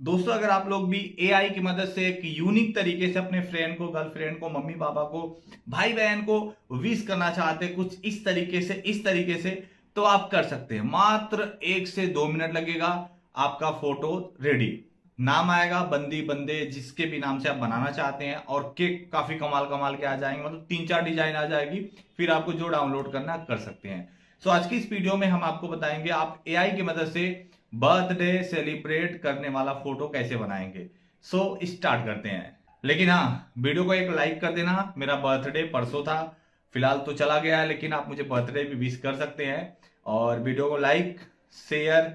दोस्तों अगर आप लोग भी एआई की मदद से एक यूनिक तरीके से अपने फ्रेंड को गर्लफ्रेंड को मम्मी पापा को भाई बहन को विश करना चाहते हैं कुछ इस तरीके से इस तरीके से तो आप कर सकते हैं मात्र एक से दो मिनट लगेगा आपका फोटो रेडी नाम आएगा बंदी बंदे जिसके भी नाम से आप बनाना चाहते हैं और केक काफी कमाल कमाल के आ जाएंगे मतलब तीन चार डिजाइन आ जाएगी फिर आपको जो डाउनलोड करना कर सकते हैं सो आज की इस वीडियो में हम आपको बताएंगे आप एआई की मदद से बर्थडे सेलिब्रेट करने वाला फोटो कैसे बनाएंगे सो so, स्टार्ट करते हैं लेकिन हाँ वीडियो को एक लाइक कर देना मेरा बर्थडे परसों था फिलहाल तो चला गया है लेकिन आप मुझे बर्थडे भी विश कर सकते हैं और वीडियो को लाइक शेयर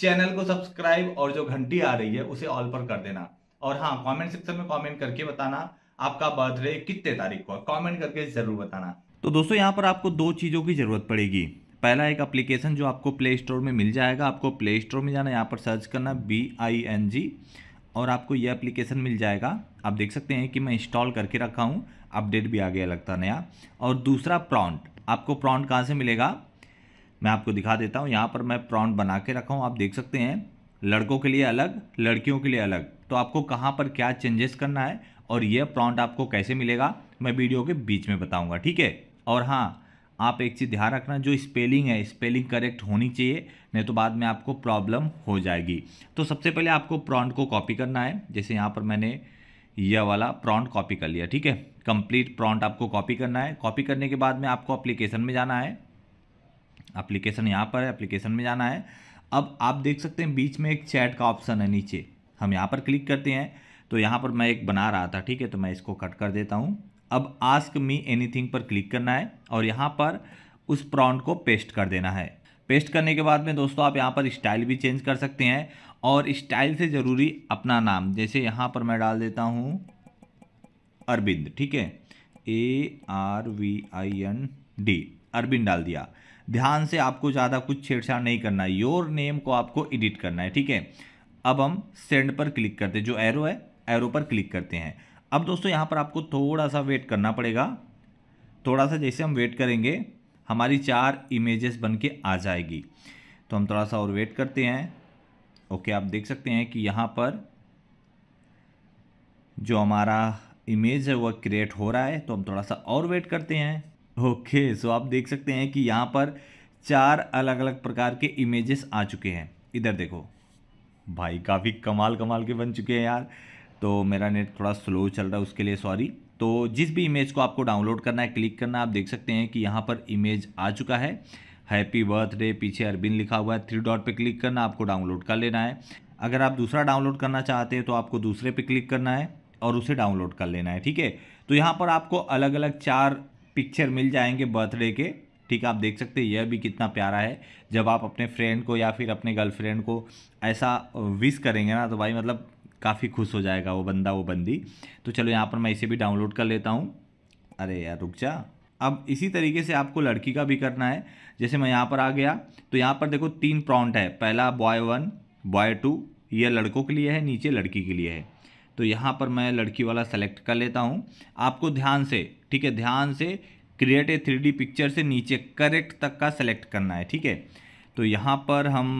चैनल को सब्सक्राइब और जो घंटी आ रही है उसे ऑल पर कर देना और हाँ कमेंट सेक्शन में कमेंट करके बताना आपका बर्थडे कितने तारीख को कमेंट करके जरूर बताना तो दोस्तों यहाँ पर आपको दो चीज़ों की ज़रूरत पड़ेगी पहला एक अप्लीकेशन जो आपको प्ले स्टोर में मिल जाएगा आपको प्ले स्टोर में जाना यहाँ पर सर्च करना बी आई एन जी और आपको ये अप्लीकेशन मिल जाएगा आप देख सकते हैं कि मैं इंस्टॉल करके रखा हूँ अपडेट भी आ गया लगता नया और दूसरा प्रॉन्ट आपको प्रॉन्ट कहाँ से मिलेगा मैं आपको दिखा देता हूँ यहाँ पर मैं प्रॉन्ट बना के रखा हूँ आप देख सकते हैं लड़कों के लिए अलग लड़कियों के लिए अलग तो आपको कहाँ पर क्या चेंजेस करना है और यह प्रॉन्ट आपको कैसे मिलेगा मैं वीडियो के बीच में बताऊँगा ठीक है और हाँ आप एक चीज़ ध्यान रखना जो स्पेलिंग है स्पेलिंग करेक्ट होनी चाहिए नहीं तो बाद में आपको प्रॉब्लम हो जाएगी तो सबसे पहले आपको प्रॉन्ट को कॉपी करना है जैसे यहाँ पर मैंने यह वाला प्रॉन्ट कॉपी कर लिया ठीक है कंप्लीट प्रॉन्ट आपको कॉपी करना है कॉपी करने के बाद में आपको अप्लीकेशन में जाना है अप्लीकेशन यहाँ पर है अप्लीकेशन में जाना है अब आप देख सकते हैं बीच में एक चैट का ऑप्शन है नीचे हम यहाँ पर क्लिक करते हैं तो यहाँ पर मैं एक बना रहा था ठीक है तो मैं इसको कट कर देता हूँ अब आस्क मी एनीथिंग पर क्लिक करना है और यहाँ पर उस प्रॉन्ट को पेस्ट कर देना है पेस्ट करने के बाद में दोस्तों आप यहाँ पर स्टाइल भी चेंज कर सकते हैं और स्टाइल से ज़रूरी अपना नाम जैसे यहाँ पर मैं डाल देता हूँ अरविंद ठीक है A R V I N D Arvind डाल दिया ध्यान से आपको ज़्यादा कुछ छेड़छाड़ नहीं करना है योर नेम को आपको एडिट करना है ठीक है अब हम सेंड पर क्लिक करते हैं जो एरो है एरो पर क्लिक करते हैं अब दोस्तों यहाँ पर आपको थोड़ा सा वेट करना पड़ेगा थोड़ा सा जैसे हम वेट करेंगे हमारी चार इमेजेस बन के आ जाएगी तो हम थोड़ा सा और वेट करते हैं ओके आप देख सकते हैं कि यहाँ पर जो हमारा इमेज है वह क्रिएट हो रहा है तो हम थोड़ा सा और वेट करते हैं ओके सो आप देख सकते हैं कि यहाँ पर चार अलग अलग प्रकार के इमेजेस आ चुके हैं इधर देखो भाई काफ़ी कमाल कमाल के बन चुके हैं यार तो मेरा नेट थोड़ा स्लो चल रहा है उसके लिए सॉरी तो जिस भी इमेज को आपको डाउनलोड करना है क्लिक करना है आप देख सकते हैं कि यहाँ पर इमेज आ चुका है हैप्पी बर्थडे पीछे अरबिन लिखा हुआ है थ्री डॉट पे क्लिक करना आपको डाउनलोड कर लेना है अगर आप दूसरा डाउनलोड करना चाहते हैं तो आपको दूसरे पे क्लिक करना है और उसे डाउनलोड कर लेना है ठीक है तो यहाँ पर आपको अलग अलग चार पिक्चर मिल जाएंगे बर्थडे के ठीक है आप देख सकते हैं यह भी कितना प्यारा है जब आप अपने फ्रेंड को या फिर अपने गर्लफ्रेंड को ऐसा विश करेंगे ना तो भाई मतलब काफ़ी खुश हो जाएगा वो बंदा वो बंदी तो चलो यहाँ पर मैं इसे भी डाउनलोड कर लेता हूँ अरे यार रुक जा अब इसी तरीके से आपको लड़की का भी करना है जैसे मैं यहाँ पर आ गया तो यहाँ पर देखो तीन प्रॉन्ट है पहला बॉय वन बॉय टू ये लड़कों के लिए है नीचे लड़की के लिए है तो यहाँ पर मैं लड़की वाला सेलेक्ट कर लेता हूँ आपको ध्यान से ठीक है ध्यान से क्रिएट ए थ्री पिक्चर से नीचे करेक्ट तक का सेलेक्ट करना है ठीक है तो यहाँ पर हम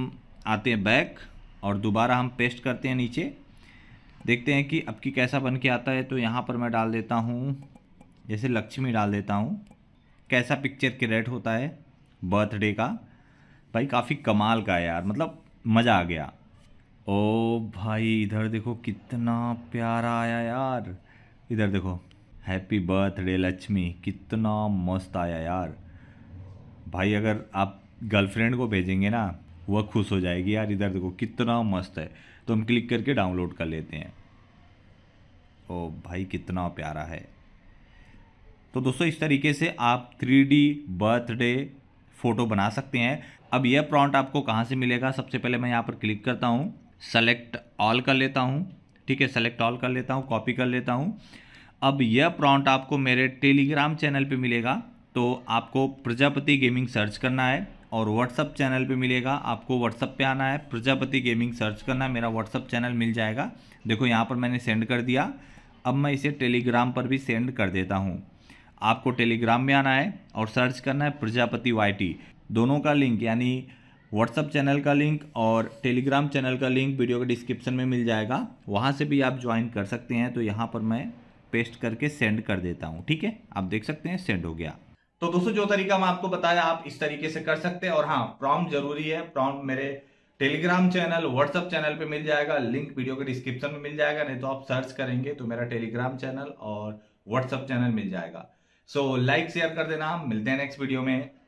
आते हैं बैक और दोबारा हम पेस्ट करते हैं नीचे देखते हैं कि अब की कैसा बन के आता है तो यहाँ पर मैं डाल देता हूँ जैसे लक्ष्मी डाल देता हूँ कैसा पिक्चर क्रिएट होता है बर्थडे का भाई काफ़ी कमाल का यार मतलब मज़ा आ गया ओ भाई इधर देखो कितना प्यारा आया यार इधर देखो हैप्पी बर्थडे लक्ष्मी कितना मस्त आया यार भाई अगर आप गर्लफ्रेंड को भेजेंगे ना वह खुश हो जाएगी यार इधर देखो कितना मस्त है तो हम क्लिक करके डाउनलोड कर लेते हैं ओ भाई कितना प्यारा है तो दोस्तों इस तरीके से आप थ्री बर्थडे फ़ोटो बना सकते हैं अब यह प्रॉन्ट आपको कहाँ से मिलेगा सबसे पहले मैं यहाँ पर क्लिक करता हूँ सेलेक्ट ऑल कर लेता हूँ ठीक है सेलेक्ट ऑल कर लेता हूँ कॉपी कर लेता हूँ अब यह प्रॉन्ट आपको मेरे टेलीग्राम चैनल पे मिलेगा तो आपको प्रजापति गेमिंग सर्च करना है और व्हाट्सअप चैनल पे मिलेगा आपको व्हाट्सअप पे आना है प्रजापति गेमिंग सर्च करना है मेरा व्हाट्सअप चैनल मिल जाएगा देखो यहाँ पर मैंने सेंड कर दिया अब मैं इसे टेलीग्राम पर भी सेंड कर देता हूँ आपको टेलीग्राम में आना है और सर्च करना है प्रजापति वाई दोनों का लिंक यानी व्हाट्सअप चैनल का लिंक और टेलीग्राम चैनल का लिंक वीडियो के डिस्क्रिप्शन में मिल जाएगा वहाँ से भी आप ज्वाइन कर सकते हैं तो यहाँ पर मैं पेस्ट करके सेंड कर देता हूँ ठीक है आप देख सकते हैं सेंड हो गया तो दोस्तों जो तरीका मैं आपको बताया आप इस तरीके से कर सकते हैं और हाँ प्रॉम्प्ट जरूरी है प्रॉम्प्ट मेरे टेलीग्राम चैनल व्हाट्सअप चैनल पे मिल जाएगा लिंक वीडियो के डिस्क्रिप्शन में मिल जाएगा नहीं तो आप सर्च करेंगे तो मेरा टेलीग्राम चैनल और व्हाट्सअप चैनल मिल जाएगा सो लाइक शेयर कर देना मिलते हैं नेक्स्ट वीडियो में